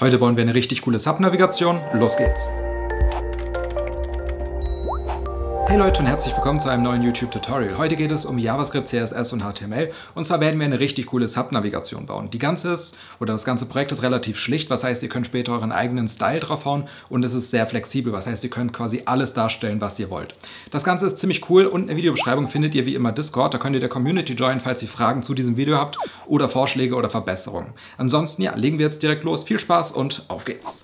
Heute bauen wir eine richtig coole Sub-Navigation. Los geht's! Hey Leute und herzlich willkommen zu einem neuen YouTube-Tutorial. Heute geht es um JavaScript, CSS und HTML und zwar werden wir eine richtig coole Subnavigation bauen. Die ganze ist, oder das ganze Projekt ist relativ schlicht, was heißt, ihr könnt später euren eigenen Style draufhauen und es ist sehr flexibel, was heißt, ihr könnt quasi alles darstellen, was ihr wollt. Das Ganze ist ziemlich cool Unten in der Videobeschreibung findet ihr wie immer Discord, da könnt ihr der Community joinen, falls ihr Fragen zu diesem Video habt oder Vorschläge oder Verbesserungen. Ansonsten, ja, legen wir jetzt direkt los. Viel Spaß und auf geht's!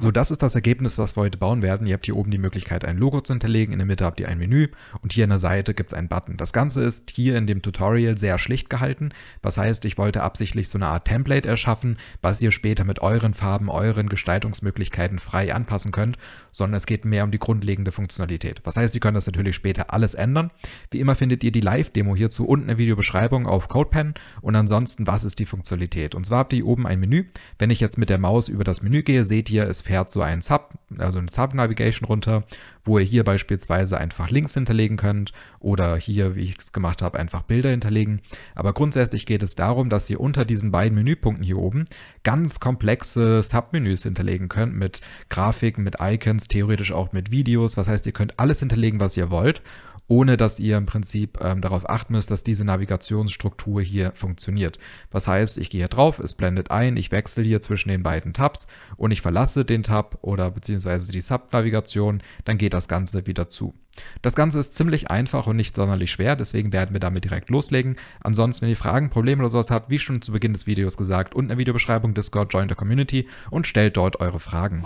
So, das ist das Ergebnis, was wir heute bauen werden. Ihr habt hier oben die Möglichkeit, ein Logo zu hinterlegen. In der Mitte habt ihr ein Menü und hier an der Seite gibt es einen Button. Das Ganze ist hier in dem Tutorial sehr schlicht gehalten. Was heißt, ich wollte absichtlich so eine Art Template erschaffen, was ihr später mit euren Farben, euren Gestaltungsmöglichkeiten frei anpassen könnt, sondern es geht mehr um die grundlegende Funktionalität. Was heißt, ihr könnt das natürlich später alles ändern. Wie immer findet ihr die Live-Demo hierzu unten in der Videobeschreibung auf CodePen und ansonsten, was ist die Funktionalität? Und zwar habt ihr hier oben ein Menü. Wenn ich jetzt mit der Maus über das Menü gehe, seht ihr, es fährt so ein Sub, also eine Sub-Navigation runter, wo ihr hier beispielsweise einfach Links hinterlegen könnt oder hier, wie ich es gemacht habe, einfach Bilder hinterlegen. Aber grundsätzlich geht es darum, dass ihr unter diesen beiden Menüpunkten hier oben ganz komplexe Submenüs hinterlegen könnt mit Grafiken, mit Icons, theoretisch auch mit Videos. Was heißt, ihr könnt alles hinterlegen, was ihr wollt ohne dass ihr im Prinzip ähm, darauf achten müsst, dass diese Navigationsstruktur hier funktioniert. Was heißt, ich gehe hier drauf, es blendet ein, ich wechsle hier zwischen den beiden Tabs und ich verlasse den Tab oder beziehungsweise die Sub-Navigation, dann geht das Ganze wieder zu. Das Ganze ist ziemlich einfach und nicht sonderlich schwer, deswegen werden wir damit direkt loslegen. Ansonsten, wenn ihr Fragen, Probleme oder sowas habt, wie schon zu Beginn des Videos gesagt, unten in der Videobeschreibung Discord, join der Community und stellt dort eure Fragen.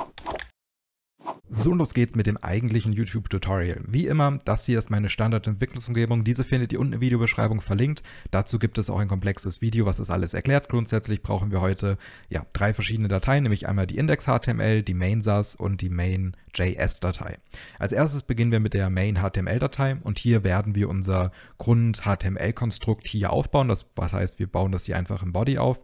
So, und los geht's mit dem eigentlichen YouTube-Tutorial. Wie immer, das hier ist meine Standard-Entwicklungsumgebung. Diese findet ihr unten in der Videobeschreibung verlinkt. Dazu gibt es auch ein komplexes Video, was das alles erklärt. Grundsätzlich brauchen wir heute ja, drei verschiedene Dateien, nämlich einmal die Index-HTML, die Main-SAS und die Main-JS-Datei. Als erstes beginnen wir mit der Main-HTML-Datei und hier werden wir unser Grund-HTML-Konstrukt hier aufbauen. Das was heißt, wir bauen das hier einfach im Body auf.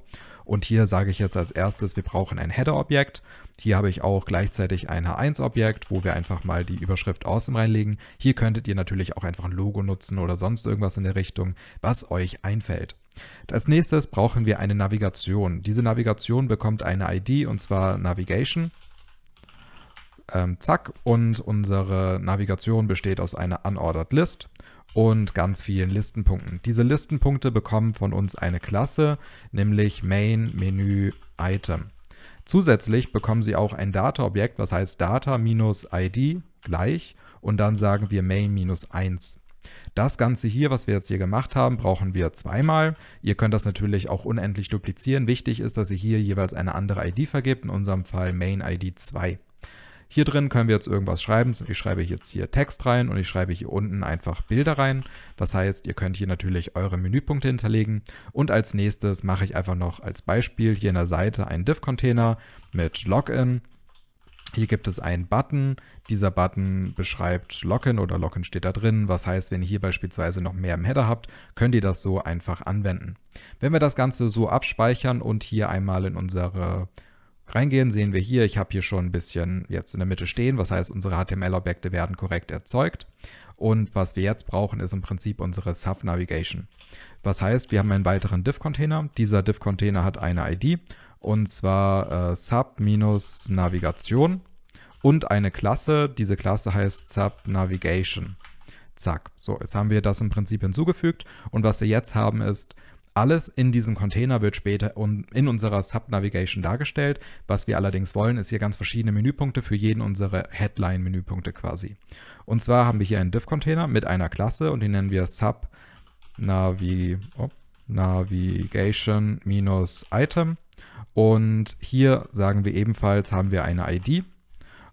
Und hier sage ich jetzt als erstes, wir brauchen ein Header-Objekt hier habe ich auch gleichzeitig ein H1-Objekt, wo wir einfach mal die Überschrift außen reinlegen. Hier könntet ihr natürlich auch einfach ein Logo nutzen oder sonst irgendwas in der Richtung, was euch einfällt. Als nächstes brauchen wir eine Navigation. Diese Navigation bekommt eine ID und zwar Navigation. Ähm, zack, und unsere Navigation besteht aus einer Unordered List und ganz vielen Listenpunkten. Diese Listenpunkte bekommen von uns eine Klasse, nämlich Main Menü Item. Zusätzlich bekommen Sie auch ein Data-Objekt, was heißt Data-ID gleich und dann sagen wir Main-1. Das Ganze hier, was wir jetzt hier gemacht haben, brauchen wir zweimal. Ihr könnt das natürlich auch unendlich duplizieren. Wichtig ist, dass ihr hier jeweils eine andere ID vergibt, in unserem Fall Main-ID 2. Hier drin können wir jetzt irgendwas schreiben. Ich schreibe jetzt hier Text rein und ich schreibe hier unten einfach Bilder rein. Das heißt, ihr könnt hier natürlich eure Menüpunkte hinterlegen. Und als nächstes mache ich einfach noch als Beispiel hier in der Seite einen Div-Container mit Login. Hier gibt es einen Button. Dieser Button beschreibt Login oder Login steht da drin. Was heißt, wenn ihr hier beispielsweise noch mehr im Header habt, könnt ihr das so einfach anwenden. Wenn wir das Ganze so abspeichern und hier einmal in unsere reingehen, sehen wir hier, ich habe hier schon ein bisschen jetzt in der Mitte stehen. Was heißt, unsere HTML-Objekte werden korrekt erzeugt. Und was wir jetzt brauchen, ist im Prinzip unsere Sub-Navigation. Was heißt, wir haben einen weiteren Div-Container. Dieser Div-Container hat eine ID und zwar äh, Sub-Navigation und eine Klasse. Diese Klasse heißt Sub-Navigation. Zack. So, jetzt haben wir das im Prinzip hinzugefügt. Und was wir jetzt haben ist, alles in diesem Container wird später in unserer Sub-Navigation dargestellt. Was wir allerdings wollen, ist hier ganz verschiedene Menüpunkte für jeden unserer Headline-Menüpunkte quasi. Und zwar haben wir hier einen Div-Container mit einer Klasse und die nennen wir sub Navigation-Item. Und hier sagen wir ebenfalls, haben wir eine ID.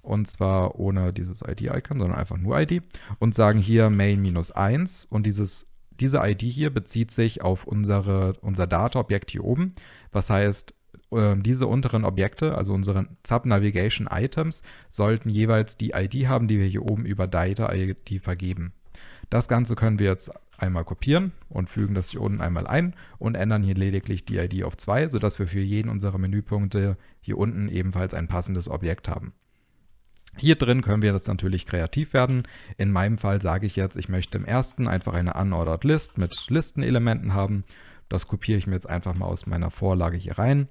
Und zwar ohne dieses ID-Icon, sondern einfach nur ID. Und sagen hier Main-1 und dieses diese ID hier bezieht sich auf unsere, unser Data-Objekt hier oben. Was heißt, ähm, diese unteren Objekte, also unsere Sub-Navigation Items, sollten jeweils die ID haben, die wir hier oben über Data ID vergeben. Das Ganze können wir jetzt einmal kopieren und fügen das hier unten einmal ein und ändern hier lediglich die ID auf 2, sodass wir für jeden unserer Menüpunkte hier unten ebenfalls ein passendes Objekt haben. Hier drin können wir jetzt natürlich kreativ werden. In meinem Fall sage ich jetzt, ich möchte im ersten einfach eine Unordered List mit Listenelementen haben. Das kopiere ich mir jetzt einfach mal aus meiner Vorlage hier rein.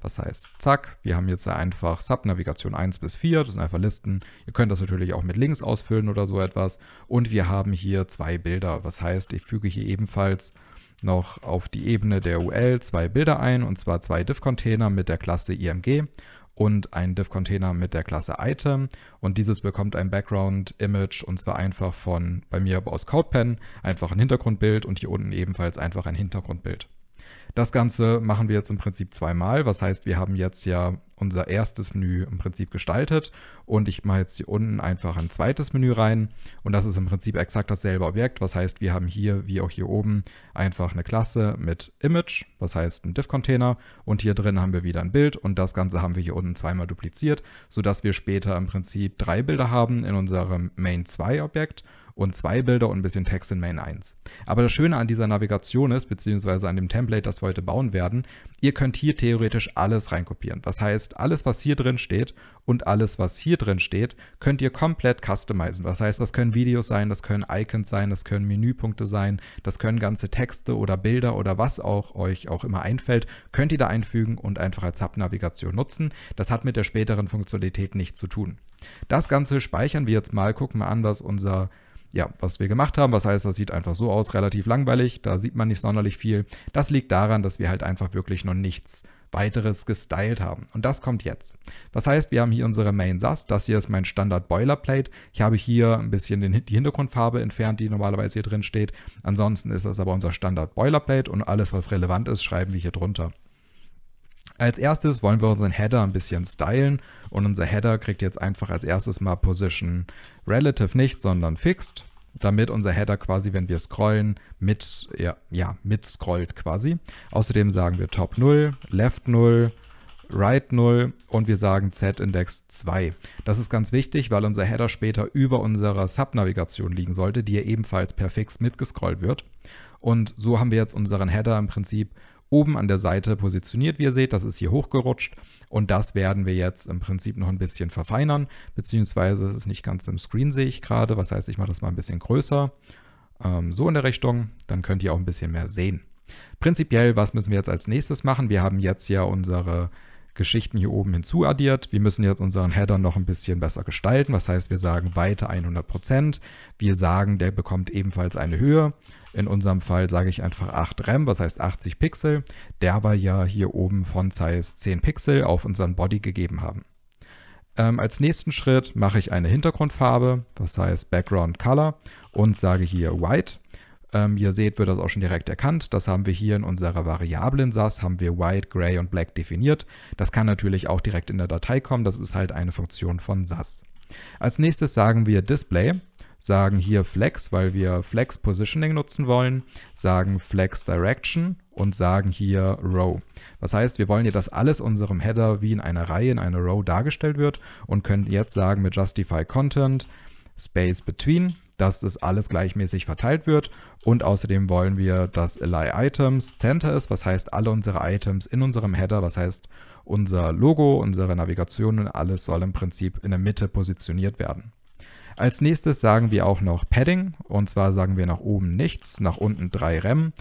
Was heißt, zack, wir haben jetzt einfach Subnavigation 1 bis 4, das sind einfach Listen. Ihr könnt das natürlich auch mit Links ausfüllen oder so etwas. Und wir haben hier zwei Bilder. Was heißt, ich füge hier ebenfalls noch auf die Ebene der UL zwei Bilder ein, und zwar zwei Div-Container mit der Klasse IMG und einen Div-Container mit der Klasse Item. Und dieses bekommt ein Background-Image und zwar einfach von bei mir aus CodePen, einfach ein Hintergrundbild und hier unten ebenfalls einfach ein Hintergrundbild. Das Ganze machen wir jetzt im Prinzip zweimal. Was heißt, wir haben jetzt ja unser erstes Menü im Prinzip gestaltet und ich mache jetzt hier unten einfach ein zweites Menü rein und das ist im Prinzip exakt dasselbe Objekt. Was heißt, wir haben hier wie auch hier oben einfach eine Klasse mit Image, was heißt ein Div-Container und hier drin haben wir wieder ein Bild und das Ganze haben wir hier unten zweimal dupliziert, sodass wir später im Prinzip drei Bilder haben in unserem Main 2 Objekt und zwei Bilder und ein bisschen Text in Main 1. Aber das Schöne an dieser Navigation ist, beziehungsweise an dem Template, das wir heute bauen werden, ihr könnt hier theoretisch alles reinkopieren. Das heißt, alles, was hier drin steht und alles, was hier drin steht, könnt ihr komplett customizen. Das heißt, das können Videos sein, das können Icons sein, das können Menüpunkte sein, das können ganze Texte oder Bilder oder was auch euch auch immer einfällt, könnt ihr da einfügen und einfach als Hub-Navigation nutzen. Das hat mit der späteren Funktionalität nichts zu tun. Das Ganze speichern wir jetzt mal, gucken wir an, was unser ja, was wir gemacht haben. Was heißt, das sieht einfach so aus, relativ langweilig, da sieht man nicht sonderlich viel. Das liegt daran, dass wir halt einfach wirklich noch nichts weiteres gestylt haben. Und das kommt jetzt. Was heißt, wir haben hier unsere Main SAS. Das hier ist mein Standard Boilerplate. Ich habe hier ein bisschen den, die Hintergrundfarbe entfernt, die normalerweise hier drin steht. Ansonsten ist das aber unser Standard Boilerplate und alles, was relevant ist, schreiben wir hier drunter. Als erstes wollen wir unseren Header ein bisschen stylen und unser Header kriegt jetzt einfach als erstes mal Position Relative nicht, sondern Fixed, damit unser Header quasi, wenn wir scrollen, mit, ja, ja, mit scrollt quasi. Außerdem sagen wir Top 0, Left 0, Right 0 und wir sagen Z-Index 2. Das ist ganz wichtig, weil unser Header später über unserer Subnavigation liegen sollte, die ja ebenfalls per Fix mitgescrollt wird. Und so haben wir jetzt unseren Header im Prinzip oben an der Seite positioniert, wie ihr seht. Das ist hier hochgerutscht und das werden wir jetzt im Prinzip noch ein bisschen verfeinern, beziehungsweise es ist nicht ganz im Screen, sehe ich gerade. Was heißt, ich mache das mal ein bisschen größer, ähm, so in der Richtung, dann könnt ihr auch ein bisschen mehr sehen. Prinzipiell, was müssen wir jetzt als nächstes machen? Wir haben jetzt ja unsere Geschichten hier oben hinzu addiert. Wir müssen jetzt unseren Header noch ein bisschen besser gestalten. Was heißt, wir sagen Weite 100%. Wir sagen, der bekommt ebenfalls eine Höhe. In unserem Fall sage ich einfach 8 Rem, was heißt 80 Pixel. Der war ja hier oben von Size 10 Pixel auf unseren Body gegeben haben. Ähm, als nächsten Schritt mache ich eine Hintergrundfarbe, was heißt Background Color und sage hier White. Ähm, ihr seht, wird das auch schon direkt erkannt. Das haben wir hier in unserer Variablen SAS, haben wir White, Gray und Black definiert. Das kann natürlich auch direkt in der Datei kommen. Das ist halt eine Funktion von SAS. Als nächstes sagen wir Display, sagen hier Flex, weil wir Flex Positioning nutzen wollen, sagen Flex Direction und sagen hier Row. Das heißt, wir wollen hier, dass alles unserem Header wie in einer Reihe, in einer Row dargestellt wird und können jetzt sagen mit Justify Content, Space Between dass das alles gleichmäßig verteilt wird. Und außerdem wollen wir, dass Ally Items Center ist, was heißt alle unsere Items in unserem Header, was heißt unser Logo, unsere Navigation und alles soll im Prinzip in der Mitte positioniert werden. Als nächstes sagen wir auch noch Padding und zwar sagen wir nach oben nichts, nach unten 3 Rem,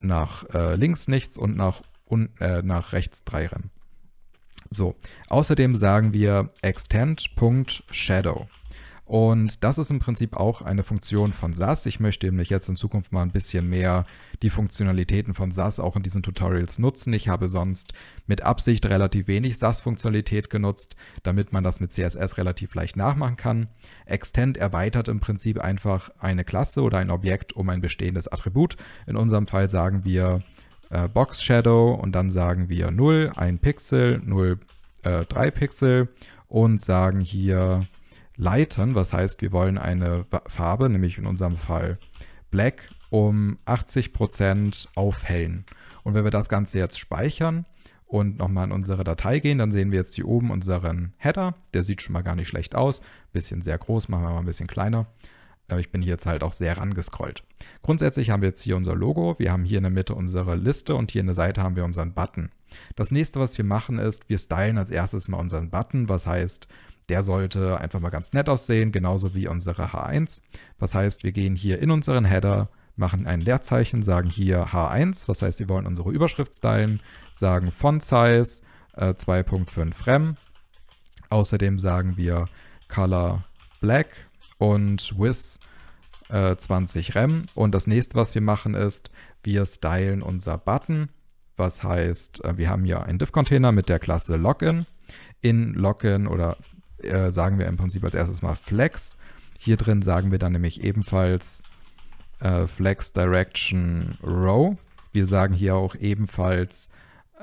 nach äh, links nichts und nach, un, äh, nach rechts 3 Rem. So, außerdem sagen wir extend.shadow. Und das ist im Prinzip auch eine Funktion von SAS. Ich möchte nämlich jetzt in Zukunft mal ein bisschen mehr die Funktionalitäten von SAS auch in diesen Tutorials nutzen. Ich habe sonst mit Absicht relativ wenig SAS-Funktionalität genutzt, damit man das mit CSS relativ leicht nachmachen kann. Extend erweitert im Prinzip einfach eine Klasse oder ein Objekt um ein bestehendes Attribut. In unserem Fall sagen wir äh, Box Shadow und dann sagen wir 0, 1 Pixel, 0, äh, 3 Pixel und sagen hier leitern. Was heißt, wir wollen eine Farbe, nämlich in unserem Fall Black, um 80% aufhellen. Und wenn wir das Ganze jetzt speichern und nochmal in unsere Datei gehen, dann sehen wir jetzt hier oben unseren Header. Der sieht schon mal gar nicht schlecht aus. Bisschen sehr groß, machen wir mal ein bisschen kleiner. Ich bin hier jetzt halt auch sehr rangescrollt. Grundsätzlich haben wir jetzt hier unser Logo, wir haben hier in der Mitte unsere Liste und hier in der Seite haben wir unseren Button. Das nächste, was wir machen, ist, wir stylen als erstes mal unseren Button. Was heißt, der sollte einfach mal ganz nett aussehen, genauso wie unsere H1. Was heißt, wir gehen hier in unseren Header, machen ein Leerzeichen, sagen hier H1, was heißt, wir wollen unsere Überschrift stylen, sagen Font Size äh, 2.5 Rem. Außerdem sagen wir Color Black und With äh, 20 Rem. Und das nächste, was wir machen, ist, wir stylen unser Button. Was heißt, äh, wir haben hier einen Div-Container mit der Klasse Login. In Login oder äh, sagen wir im Prinzip als erstes mal Flex. Hier drin sagen wir dann nämlich ebenfalls äh, Flex Direction Row. Wir sagen hier auch ebenfalls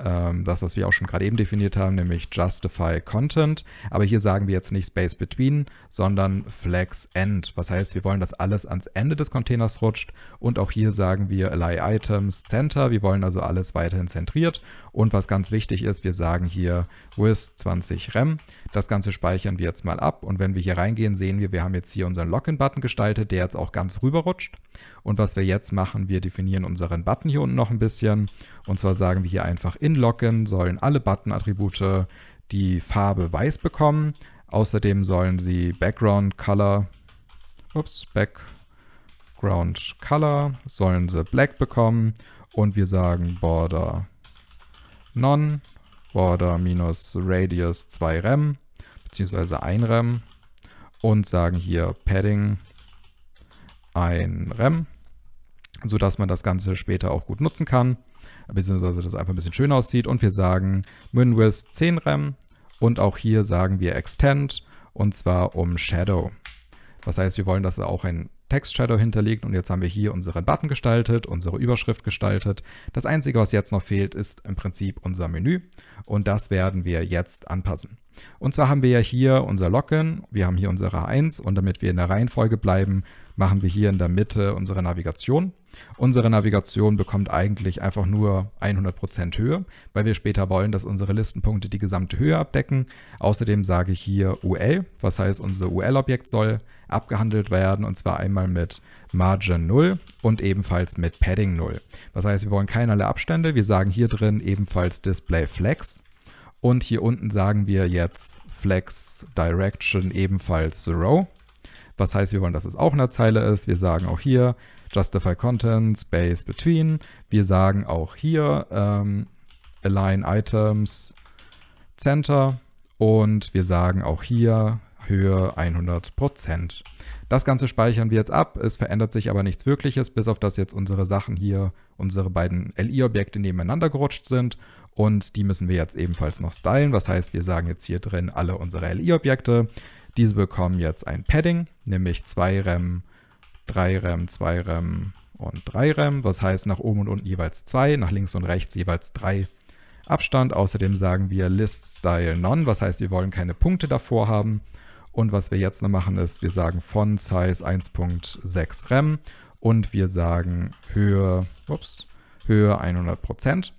ähm, das, was wir auch schon gerade eben definiert haben, nämlich Justify Content. Aber hier sagen wir jetzt nicht Space Between, sondern Flex End. Was heißt, wir wollen, dass alles ans Ende des Containers rutscht. Und auch hier sagen wir Align Items Center. Wir wollen also alles weiterhin zentriert. Und was ganz wichtig ist, wir sagen hier with 20 Rem. Das Ganze speichern wir jetzt mal ab. Und wenn wir hier reingehen, sehen wir, wir haben jetzt hier unseren Login-Button gestaltet, der jetzt auch ganz rüberrutscht. Und was wir jetzt machen, wir definieren unseren Button hier unten noch ein bisschen. Und zwar sagen wir hier einfach in Login sollen alle Button-Attribute die Farbe weiß bekommen. Außerdem sollen sie Background Color, ups, Background Color sollen sie black bekommen. Und wir sagen Border None, Border minus Radius 2 Rem, beziehungsweise 1 Rem. Und sagen hier Padding 1 Rem sodass man das Ganze später auch gut nutzen kann, beziehungsweise das einfach ein bisschen schön aussieht. Und wir sagen MinWiz 10 Rem und auch hier sagen wir Extend und zwar um Shadow. Das heißt, wir wollen, dass er auch ein Text-Shadow hinterlegt und jetzt haben wir hier unseren Button gestaltet, unsere Überschrift gestaltet. Das Einzige, was jetzt noch fehlt, ist im Prinzip unser Menü und das werden wir jetzt anpassen. Und zwar haben wir ja hier unser Login, wir haben hier unsere 1 und damit wir in der Reihenfolge bleiben, machen wir hier in der Mitte unsere Navigation. Unsere Navigation bekommt eigentlich einfach nur 100% Höhe, weil wir später wollen, dass unsere Listenpunkte die gesamte Höhe abdecken. Außerdem sage ich hier UL, was heißt unser UL-Objekt soll abgehandelt werden und zwar einmal mit Margin 0 und ebenfalls mit Padding 0. Was heißt, wir wollen keinerlei Abstände. Wir sagen hier drin ebenfalls Display Flex und hier unten sagen wir jetzt Flex Direction ebenfalls Row. Was heißt, wir wollen, dass es auch eine Zeile ist. Wir sagen auch hier justify content, space between. Wir sagen auch hier ähm, align items, center. Und wir sagen auch hier Höhe 100%. Das Ganze speichern wir jetzt ab. Es verändert sich aber nichts Wirkliches, bis auf das jetzt unsere Sachen hier, unsere beiden LI-Objekte nebeneinander gerutscht sind. Und die müssen wir jetzt ebenfalls noch stylen. Was heißt, wir sagen jetzt hier drin alle unsere LI-Objekte. Diese bekommen jetzt ein Padding, nämlich 2 Rem, 3 Rem, 2 Rem und 3 Rem. Was heißt nach oben und unten jeweils 2, nach links und rechts jeweils 3 Abstand. Außerdem sagen wir List Style None, was heißt wir wollen keine Punkte davor haben. Und was wir jetzt noch machen ist, wir sagen Font Size 1.6 Rem und wir sagen Höhe, ups, Höhe 100%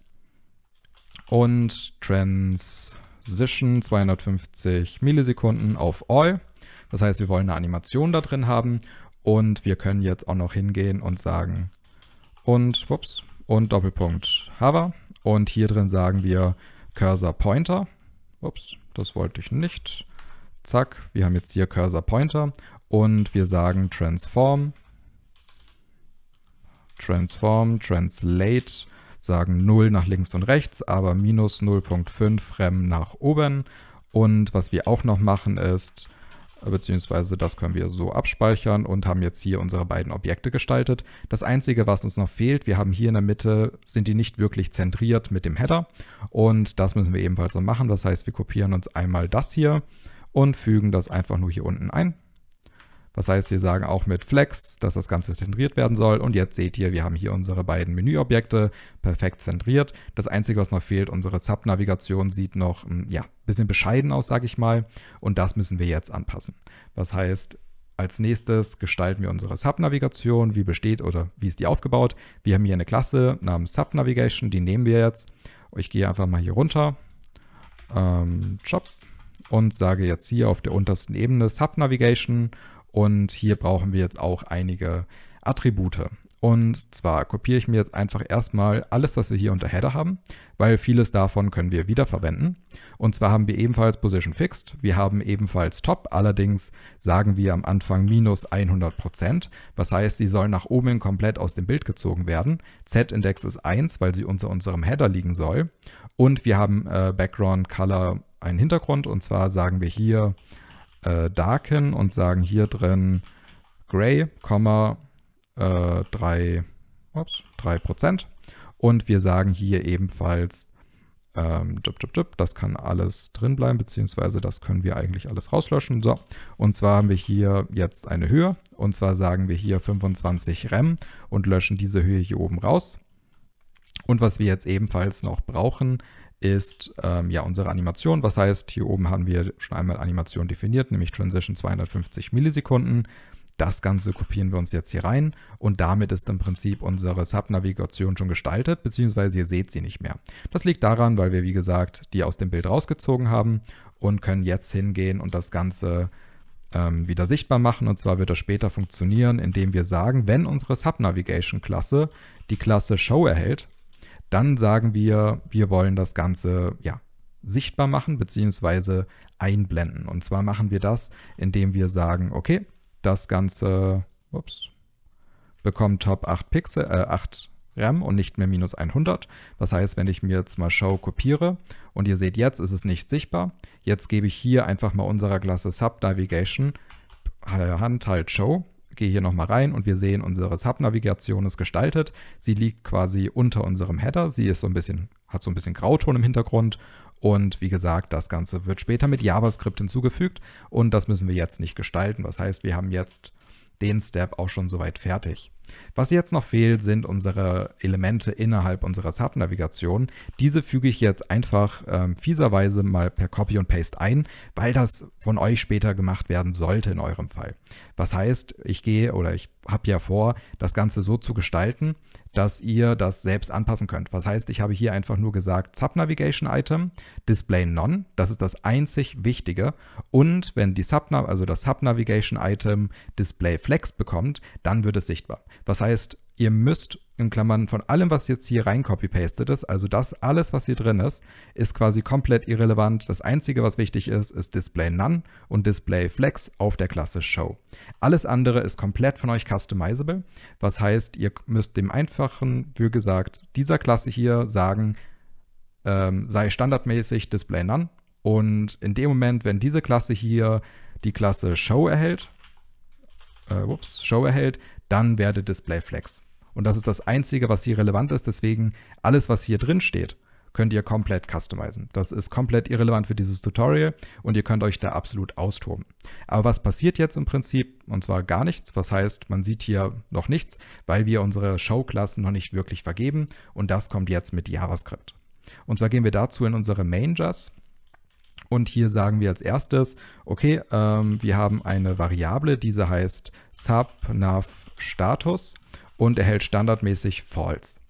und Trans Position 250 Millisekunden auf All. Das heißt, wir wollen eine Animation da drin haben und wir können jetzt auch noch hingehen und sagen und, ups, und Doppelpunkt Hover und hier drin sagen wir Cursor Pointer. Ups, das wollte ich nicht. Zack, wir haben jetzt hier Cursor Pointer und wir sagen Transform, Transform, Translate sagen 0 nach links und rechts, aber minus 0.5 Rem nach oben. Und was wir auch noch machen ist, äh, beziehungsweise das können wir so abspeichern und haben jetzt hier unsere beiden Objekte gestaltet. Das Einzige, was uns noch fehlt, wir haben hier in der Mitte, sind die nicht wirklich zentriert mit dem Header und das müssen wir ebenfalls so machen. Das heißt, wir kopieren uns einmal das hier und fügen das einfach nur hier unten ein. Das heißt, wir sagen auch mit Flex, dass das Ganze zentriert werden soll. Und jetzt seht ihr, wir haben hier unsere beiden Menüobjekte perfekt zentriert. Das Einzige, was noch fehlt, unsere Subnavigation sieht noch hm, ja, ein bisschen bescheiden aus, sage ich mal. Und das müssen wir jetzt anpassen. Was heißt, als nächstes gestalten wir unsere Subnavigation. Wie besteht oder wie ist die aufgebaut? Wir haben hier eine Klasse namens Subnavigation, die nehmen wir jetzt. Ich gehe einfach mal hier runter. Ähm, Job und sage jetzt hier auf der untersten Ebene Subnavigation. Navigation und hier brauchen wir jetzt auch einige Attribute. Und zwar kopiere ich mir jetzt einfach erstmal alles, was wir hier unter Header haben, weil vieles davon können wir wiederverwenden. Und zwar haben wir ebenfalls Position Fixed, wir haben ebenfalls Top, allerdings sagen wir am Anfang minus 100%, was heißt, sie soll nach oben komplett aus dem Bild gezogen werden. Z-Index ist 1, weil sie unter unserem Header liegen soll. Und wir haben äh, Background Color einen Hintergrund und zwar sagen wir hier äh, Darken und sagen hier drin Gray, Komma, äh, 3, ups, 3%. Und wir sagen hier ebenfalls, ähm, das kann alles drin bleiben, beziehungsweise das können wir eigentlich alles rauslöschen. So, und zwar haben wir hier jetzt eine Höhe. Und zwar sagen wir hier 25 Rem und löschen diese Höhe hier oben raus. Und was wir jetzt ebenfalls noch brauchen, ist ähm, ja unsere Animation. Was heißt, hier oben haben wir schon einmal Animation definiert, nämlich Transition 250 Millisekunden. Das Ganze kopieren wir uns jetzt hier rein und damit ist im Prinzip unsere Subnavigation schon gestaltet, beziehungsweise ihr seht sie nicht mehr. Das liegt daran, weil wir, wie gesagt, die aus dem Bild rausgezogen haben und können jetzt hingehen und das Ganze ähm, wieder sichtbar machen. Und zwar wird das später funktionieren, indem wir sagen, wenn unsere Subnavigation-Klasse die Klasse Show erhält, dann sagen wir, wir wollen das Ganze ja, sichtbar machen bzw. einblenden. Und zwar machen wir das, indem wir sagen, okay, das Ganze ups, bekommt top 8 Pixel, äh, 8 RAM und nicht mehr minus 100. Das heißt, wenn ich mir jetzt mal Show kopiere und ihr seht, jetzt ist es nicht sichtbar. Jetzt gebe ich hier einfach mal unserer Klasse Sub Navigation äh, Hand halt Show gehe hier nochmal rein und wir sehen, unsere Sub-Navigation ist gestaltet. Sie liegt quasi unter unserem Header. Sie ist so ein bisschen, hat so ein bisschen Grauton im Hintergrund. Und wie gesagt, das Ganze wird später mit JavaScript hinzugefügt und das müssen wir jetzt nicht gestalten. Das heißt, wir haben jetzt den Step auch schon soweit fertig. Was jetzt noch fehlt, sind unsere Elemente innerhalb unserer Subnavigation. Diese füge ich jetzt einfach ähm, fieserweise mal per Copy und Paste ein, weil das von euch später gemacht werden sollte in eurem Fall. Was heißt, ich gehe oder ich habe ja vor, das Ganze so zu gestalten, dass ihr das selbst anpassen könnt. Was heißt, ich habe hier einfach nur gesagt, sub navigation Item, Display None, das ist das einzig Wichtige. Und wenn die Subnav, also das sub navigation Item Display Flex bekommt, dann wird es sichtbar. Was heißt, ihr müsst in Klammern von allem, was jetzt hier rein copy-pastet ist, also das alles, was hier drin ist, ist quasi komplett irrelevant. Das Einzige, was wichtig ist, ist Display None und Display Flex auf der Klasse Show. Alles andere ist komplett von euch customizable, was heißt, ihr müsst dem einfachen, wie gesagt, dieser Klasse hier sagen, ähm, sei standardmäßig Display None und in dem Moment, wenn diese Klasse hier die Klasse Show erhält, äh, ups, Show erhält, dann werde Display Flex. Und das ist das Einzige, was hier relevant ist. Deswegen alles, was hier drin steht, könnt ihr komplett customizen. Das ist komplett irrelevant für dieses Tutorial und ihr könnt euch da absolut austoben. Aber was passiert jetzt im Prinzip? Und zwar gar nichts. Was heißt, man sieht hier noch nichts, weil wir unsere Showklassen noch nicht wirklich vergeben und das kommt jetzt mit JavaScript. Und zwar gehen wir dazu in unsere Mangers. und hier sagen wir als erstes, okay, ähm, wir haben eine Variable, diese heißt subNavStatus und erhält standardmäßig False.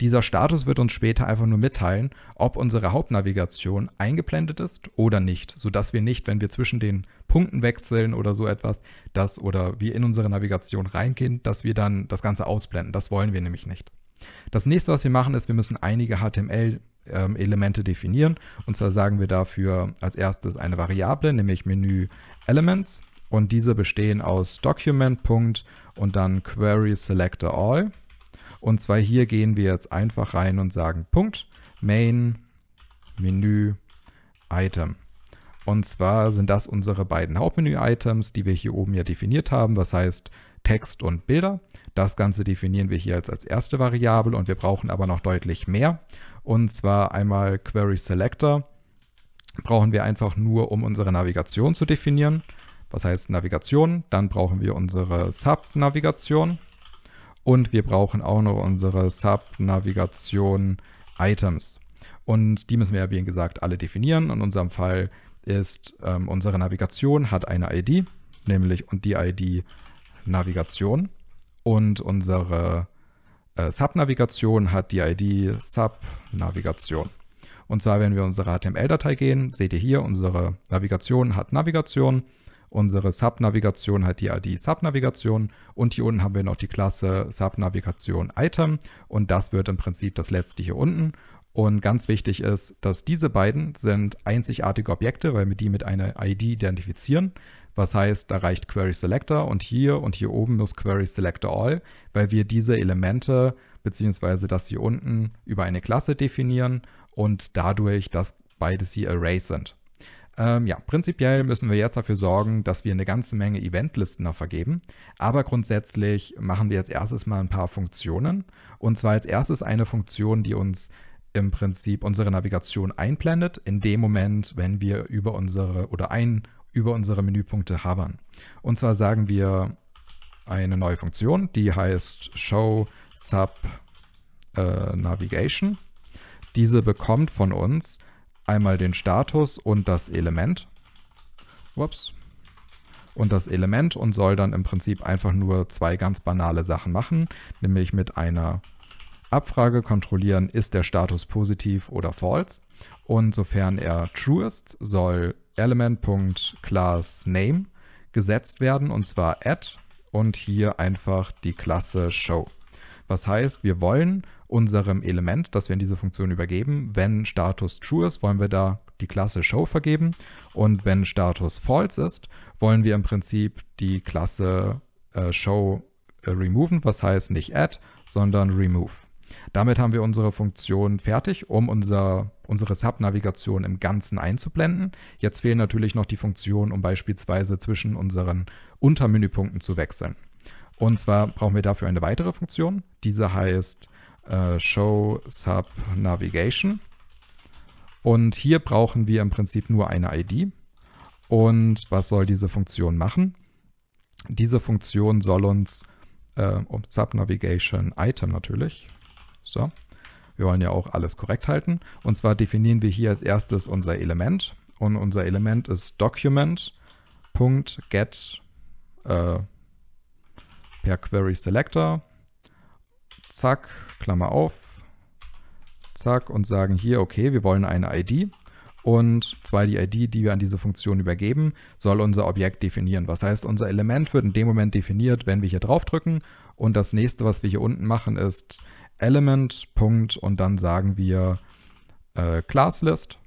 Dieser Status wird uns später einfach nur mitteilen, ob unsere Hauptnavigation eingeblendet ist oder nicht, sodass wir nicht, wenn wir zwischen den Punkten wechseln oder so etwas, das oder wir in unsere Navigation reingehen, dass wir dann das Ganze ausblenden. Das wollen wir nämlich nicht. Das nächste, was wir machen, ist, wir müssen einige HTML-Elemente ähm, definieren. Und zwar sagen wir dafür als erstes eine Variable, nämlich Menü Elements und diese bestehen aus Document. und dann Query Selector All. Und zwar hier gehen wir jetzt einfach rein und sagen Punkt Main Menü Item. Und zwar sind das unsere beiden Hauptmenü-Items, die wir hier oben ja definiert haben, was heißt Text und Bilder. Das Ganze definieren wir hier jetzt als erste Variable und wir brauchen aber noch deutlich mehr. Und zwar einmal Query Selector brauchen wir einfach nur, um unsere Navigation zu definieren. Was heißt Navigation? Dann brauchen wir unsere Sub-Navigation und wir brauchen auch noch unsere Sub-Navigation Items. Und die müssen wir ja, wie gesagt, alle definieren. In unserem Fall ist ähm, unsere Navigation hat eine ID, nämlich und die ID Navigation. Und unsere äh, Sub-Navigation hat die ID Sub-Navigation. Und zwar, wenn wir unsere HTML-Datei gehen, seht ihr hier, unsere Navigation hat Navigation unsere Subnavigation hat die ID Subnavigation und hier unten haben wir noch die Klasse Subnavigation Item und das wird im Prinzip das letzte hier unten. Und ganz wichtig ist, dass diese beiden sind einzigartige Objekte, weil wir die mit einer ID identifizieren. Was heißt, da reicht Query Selector und hier und hier oben muss Query Selector All, weil wir diese Elemente bzw. das hier unten über eine Klasse definieren und dadurch, dass beides hier Arrays sind. Ähm, ja, prinzipiell müssen wir jetzt dafür sorgen, dass wir eine ganze Menge Eventlisten noch vergeben. Aber grundsätzlich machen wir jetzt erstes mal ein paar Funktionen. Und zwar als erstes eine Funktion, die uns im Prinzip unsere Navigation einblendet, in dem Moment, wenn wir über unsere oder ein über unsere Menüpunkte habern. Und zwar sagen wir eine neue Funktion, die heißt Show Sub äh, Navigation. Diese bekommt von uns einmal den Status und das Element. Ups. Und das Element und soll dann im Prinzip einfach nur zwei ganz banale Sachen machen, nämlich mit einer Abfrage kontrollieren, ist der Status positiv oder false. Und sofern er true ist, soll element.className gesetzt werden und zwar add und hier einfach die Klasse show. Was heißt, wir wollen unserem Element, das wir in diese Funktion übergeben, wenn Status true ist, wollen wir da die Klasse Show vergeben und wenn Status false ist, wollen wir im Prinzip die Klasse äh, Show äh, removen, was heißt nicht add, sondern remove. Damit haben wir unsere Funktion fertig, um unser, unsere Sub-Navigation im Ganzen einzublenden. Jetzt fehlen natürlich noch die Funktionen, um beispielsweise zwischen unseren Untermenüpunkten zu wechseln. Und zwar brauchen wir dafür eine weitere Funktion. Diese heißt äh, Show Sub Navigation. Und hier brauchen wir im Prinzip nur eine ID. Und was soll diese Funktion machen? Diese Funktion soll uns äh, um Subnavigation Item natürlich. So. Wir wollen ja auch alles korrekt halten. Und zwar definieren wir hier als erstes unser Element. Und unser Element ist Document.get äh, per Query Selector, zack, Klammer auf, zack und sagen hier, okay, wir wollen eine ID und zwar die ID, die wir an diese Funktion übergeben, soll unser Objekt definieren. Was heißt, unser Element wird in dem Moment definiert, wenn wir hier drauf drücken. und das nächste, was wir hier unten machen, ist Element. Punkt, und dann sagen wir äh, Classlist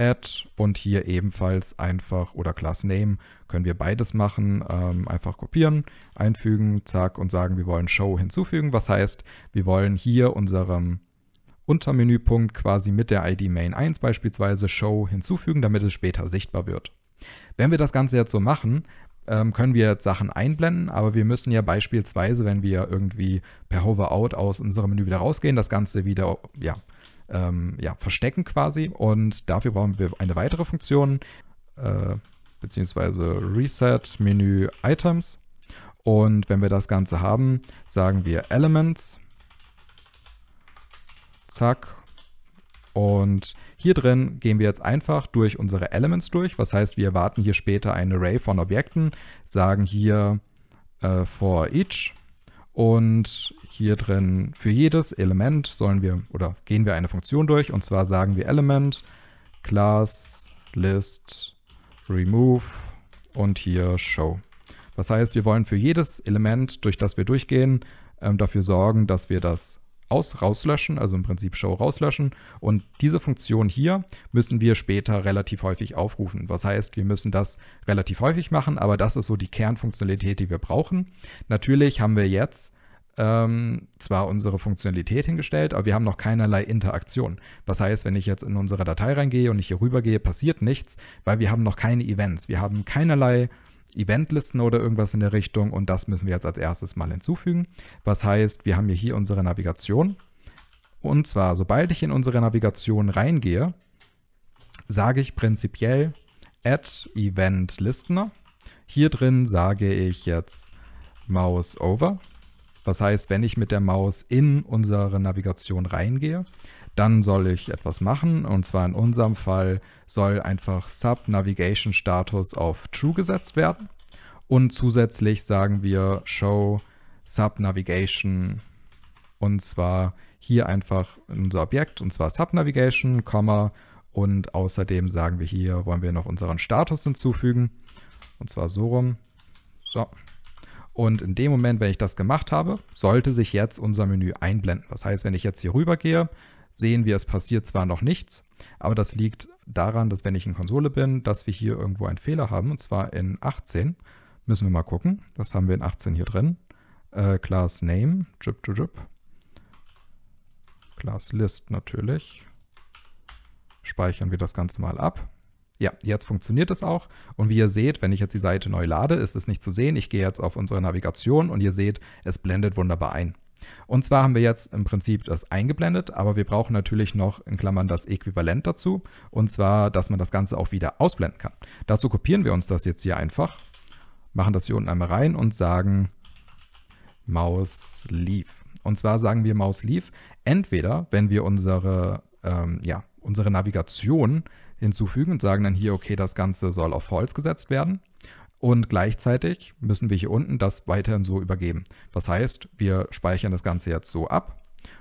Add und hier ebenfalls einfach oder Class Name können wir beides machen. Ähm, einfach kopieren, einfügen, zack und sagen, wir wollen Show hinzufügen. Was heißt, wir wollen hier unserem Untermenüpunkt quasi mit der ID Main 1 beispielsweise Show hinzufügen, damit es später sichtbar wird. Wenn wir das Ganze jetzt so machen, ähm, können wir jetzt Sachen einblenden, aber wir müssen ja beispielsweise, wenn wir irgendwie per Hover Out aus unserem Menü wieder rausgehen, das Ganze wieder ja, ähm, ja, verstecken quasi. Und dafür brauchen wir eine weitere Funktion, äh, beziehungsweise Reset Menü Items. Und wenn wir das Ganze haben, sagen wir Elements. Zack. Und hier drin gehen wir jetzt einfach durch unsere Elements durch. Was heißt, wir erwarten hier später ein Array von Objekten, sagen hier äh, for each und hier drin für jedes Element sollen wir oder gehen wir eine Funktion durch. Und zwar sagen wir Element, Class, List, Remove und hier Show. Das heißt, wir wollen für jedes Element, durch das wir durchgehen, ähm, dafür sorgen, dass wir das aus rauslöschen, also im Prinzip Show rauslöschen. Und diese Funktion hier müssen wir später relativ häufig aufrufen. Was heißt, wir müssen das relativ häufig machen, aber das ist so die Kernfunktionalität, die wir brauchen. Natürlich haben wir jetzt ähm, zwar unsere Funktionalität hingestellt, aber wir haben noch keinerlei Interaktion. Was heißt, wenn ich jetzt in unsere Datei reingehe und ich hier rübergehe, passiert nichts, weil wir haben noch keine Events. Wir haben keinerlei Eventlisten oder irgendwas in der Richtung und das müssen wir jetzt als erstes mal hinzufügen. Was heißt, wir haben hier, hier unsere Navigation und zwar, sobald ich in unsere Navigation reingehe, sage ich prinzipiell add event listener. Hier drin sage ich jetzt mouse over. Was heißt, wenn ich mit der Maus in unsere Navigation reingehe, dann soll ich etwas machen. Und zwar in unserem Fall soll einfach Sub-Navigation-Status auf True gesetzt werden. Und zusätzlich sagen wir Show Sub-Navigation. Und zwar hier einfach unser Objekt, und zwar Sub-Navigation, Komma. Und außerdem sagen wir hier, wollen wir noch unseren Status hinzufügen. Und zwar so rum. So. Und in dem Moment, wenn ich das gemacht habe, sollte sich jetzt unser Menü einblenden. Das heißt, wenn ich jetzt hier rüber gehe, sehen wir, es passiert zwar noch nichts, aber das liegt daran, dass wenn ich in Konsole bin, dass wir hier irgendwo einen Fehler haben, und zwar in 18. Müssen wir mal gucken. Was haben wir in 18 hier drin? Äh, Class Name, jip, jip, jip. Class List natürlich. Speichern wir das Ganze mal ab. Ja, jetzt funktioniert es auch. Und wie ihr seht, wenn ich jetzt die Seite neu lade, ist es nicht zu sehen. Ich gehe jetzt auf unsere Navigation und ihr seht, es blendet wunderbar ein. Und zwar haben wir jetzt im Prinzip das eingeblendet, aber wir brauchen natürlich noch in Klammern das Äquivalent dazu. Und zwar, dass man das Ganze auch wieder ausblenden kann. Dazu kopieren wir uns das jetzt hier einfach, machen das hier unten einmal rein und sagen Maus Leave. Und zwar sagen wir Maus Leave entweder, wenn wir unsere, ähm, ja, unsere Navigation hinzufügen und sagen dann hier, okay, das Ganze soll auf Holz gesetzt werden. Und gleichzeitig müssen wir hier unten das weiterhin so übergeben. Das heißt, wir speichern das Ganze jetzt so ab.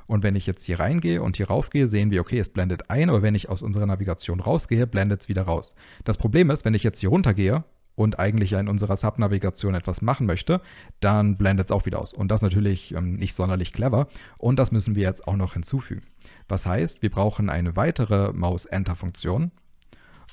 Und wenn ich jetzt hier reingehe und hier raufgehe, sehen wir, okay, es blendet ein, aber wenn ich aus unserer Navigation rausgehe, blendet es wieder raus. Das Problem ist, wenn ich jetzt hier runtergehe und eigentlich in unserer Subnavigation etwas machen möchte, dann blendet es auch wieder aus. Und das natürlich ähm, nicht sonderlich clever. Und das müssen wir jetzt auch noch hinzufügen. Was heißt, wir brauchen eine weitere Maus-Enter-Funktion,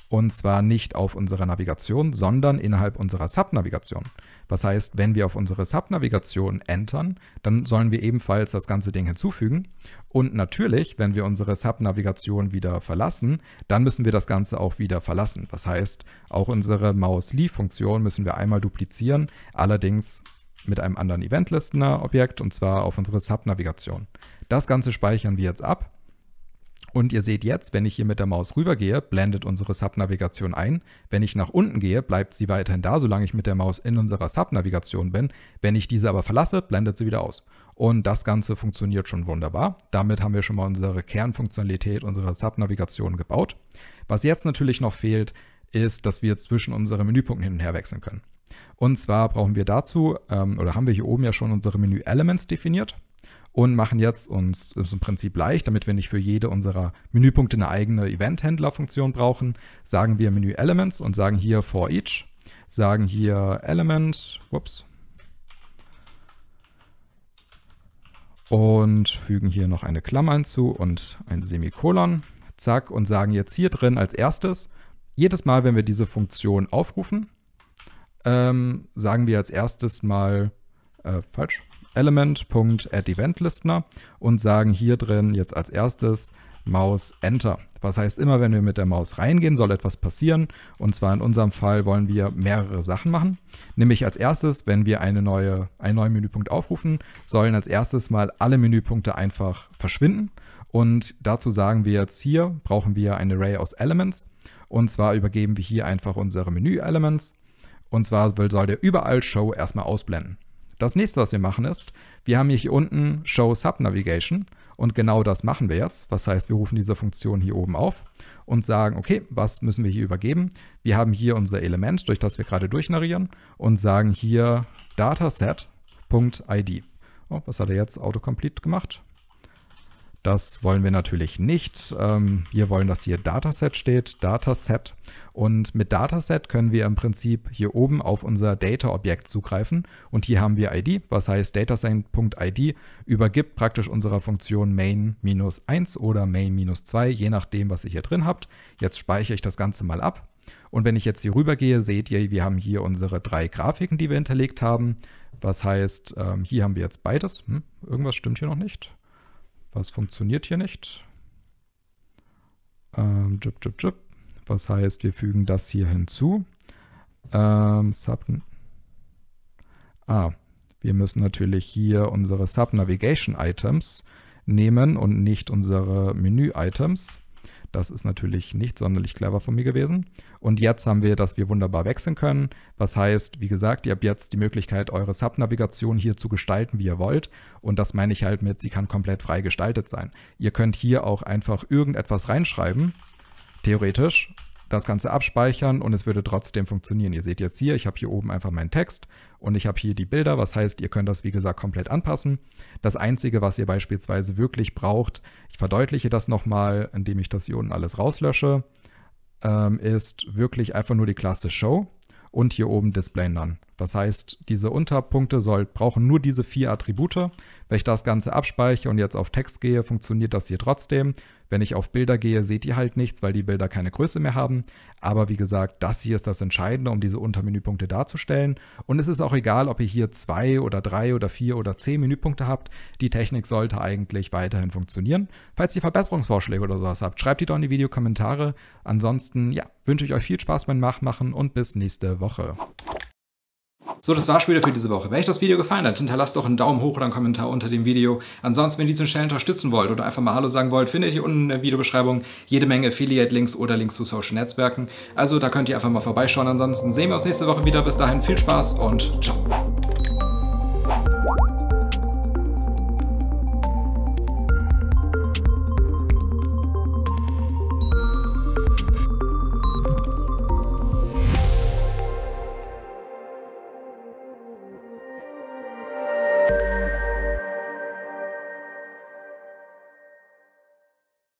und zwar nicht auf unserer Navigation, sondern innerhalb unserer Subnavigation. Was heißt, wenn wir auf unsere Subnavigation entern, dann sollen wir ebenfalls das ganze Ding hinzufügen. Und natürlich, wenn wir unsere Subnavigation wieder verlassen, dann müssen wir das Ganze auch wieder verlassen. Was heißt, auch unsere Maus-Leave-Funktion müssen wir einmal duplizieren, allerdings mit einem anderen Event-Listener-Objekt und zwar auf unsere Subnavigation. Das Ganze speichern wir jetzt ab und ihr seht jetzt, wenn ich hier mit der Maus rübergehe, blendet unsere Subnavigation ein. Wenn ich nach unten gehe, bleibt sie weiterhin da, solange ich mit der Maus in unserer Subnavigation bin. Wenn ich diese aber verlasse, blendet sie wieder aus. Und das Ganze funktioniert schon wunderbar. Damit haben wir schon mal unsere Kernfunktionalität unserer Subnavigation gebaut. Was jetzt natürlich noch fehlt, ist, dass wir zwischen unseren Menüpunkten hin und her wechseln können. Und zwar brauchen wir dazu, ähm, oder haben wir hier oben ja schon unsere Menü-Elements definiert und machen jetzt uns ist im Prinzip leicht, damit wir nicht für jede unserer Menüpunkte eine eigene Event-Händler-Funktion brauchen, sagen wir Menü Elements und sagen hier for each, sagen hier Element, whoops, und fügen hier noch eine Klammer hinzu und ein Semikolon, zack, und sagen jetzt hier drin als erstes, jedes Mal, wenn wir diese Funktion aufrufen, ähm, sagen wir als erstes mal, äh, falsch, element.addEventListener und sagen hier drin jetzt als erstes Maus Enter. Was heißt, immer wenn wir mit der Maus reingehen, soll etwas passieren. Und zwar in unserem Fall wollen wir mehrere Sachen machen. Nämlich als erstes, wenn wir eine neue, einen neuen Menüpunkt aufrufen, sollen als erstes mal alle Menüpunkte einfach verschwinden. Und dazu sagen wir jetzt hier, brauchen wir ein Array aus Elements. Und zwar übergeben wir hier einfach unsere Menü-Elements. Und zwar soll der überall Show erstmal ausblenden. Das nächste, was wir machen, ist, wir haben hier unten Show Subnavigation und genau das machen wir jetzt. Was heißt, wir rufen diese Funktion hier oben auf und sagen, okay, was müssen wir hier übergeben? Wir haben hier unser Element, durch das wir gerade durchnarrieren und sagen hier Dataset.id. Oh, was hat er jetzt autocomplete gemacht? Das wollen wir natürlich nicht. Ähm, wir wollen, dass hier Dataset steht, Dataset. Und mit Dataset können wir im Prinzip hier oben auf unser Data-Objekt zugreifen. Und hier haben wir ID, was heißt dataset.id übergibt praktisch unserer Funktion main-1 oder main-2, je nachdem, was ihr hier drin habt. Jetzt speichere ich das Ganze mal ab. Und wenn ich jetzt hier rüber gehe, seht ihr, wir haben hier unsere drei Grafiken, die wir hinterlegt haben. Was heißt, ähm, hier haben wir jetzt beides. Hm, irgendwas stimmt hier noch nicht. Was funktioniert hier nicht? Ähm, jip, jip, jip. Was heißt, wir fügen das hier hinzu. Ähm, Sub ah, wir müssen natürlich hier unsere Sub Navigation Items nehmen und nicht unsere Menü Items. Das ist natürlich nicht sonderlich clever von mir gewesen. Und jetzt haben wir, dass wir wunderbar wechseln können. Was heißt, wie gesagt, ihr habt jetzt die Möglichkeit, eure Subnavigation hier zu gestalten, wie ihr wollt. Und das meine ich halt mit, sie kann komplett frei gestaltet sein. Ihr könnt hier auch einfach irgendetwas reinschreiben, theoretisch, das Ganze abspeichern und es würde trotzdem funktionieren. Ihr seht jetzt hier, ich habe hier oben einfach meinen Text und ich habe hier die Bilder, was heißt, ihr könnt das wie gesagt komplett anpassen. Das Einzige, was ihr beispielsweise wirklich braucht, ich verdeutliche das nochmal, indem ich das hier unten alles rauslösche, ähm, ist wirklich einfach nur die Klasse Show und hier oben Display None. Was heißt, diese Unterpunkte soll, brauchen nur diese vier Attribute. Wenn ich das Ganze abspeichere und jetzt auf Text gehe, funktioniert das hier trotzdem. Wenn ich auf Bilder gehe, seht ihr halt nichts, weil die Bilder keine Größe mehr haben. Aber wie gesagt, das hier ist das Entscheidende, um diese Untermenüpunkte darzustellen. Und es ist auch egal, ob ihr hier zwei oder drei oder vier oder zehn Menüpunkte habt. Die Technik sollte eigentlich weiterhin funktionieren. Falls ihr Verbesserungsvorschläge oder sowas habt, schreibt die doch in die Videokommentare. Ansonsten, ja, wünsche ich euch viel Spaß beim Nachmachen und bis nächste Woche. So, das war's wieder für diese Woche. Wenn euch das Video gefallen hat, hinterlasst doch einen Daumen hoch oder einen Kommentar unter dem Video. Ansonsten, wenn ihr diesen Channel unterstützen wollt oder einfach mal Hallo sagen wollt, findet ihr unten in der Videobeschreibung jede Menge Affiliate-Links oder Links zu Social-Netzwerken. Also da könnt ihr einfach mal vorbeischauen. Ansonsten sehen wir uns nächste Woche wieder. Bis dahin viel Spaß und ciao.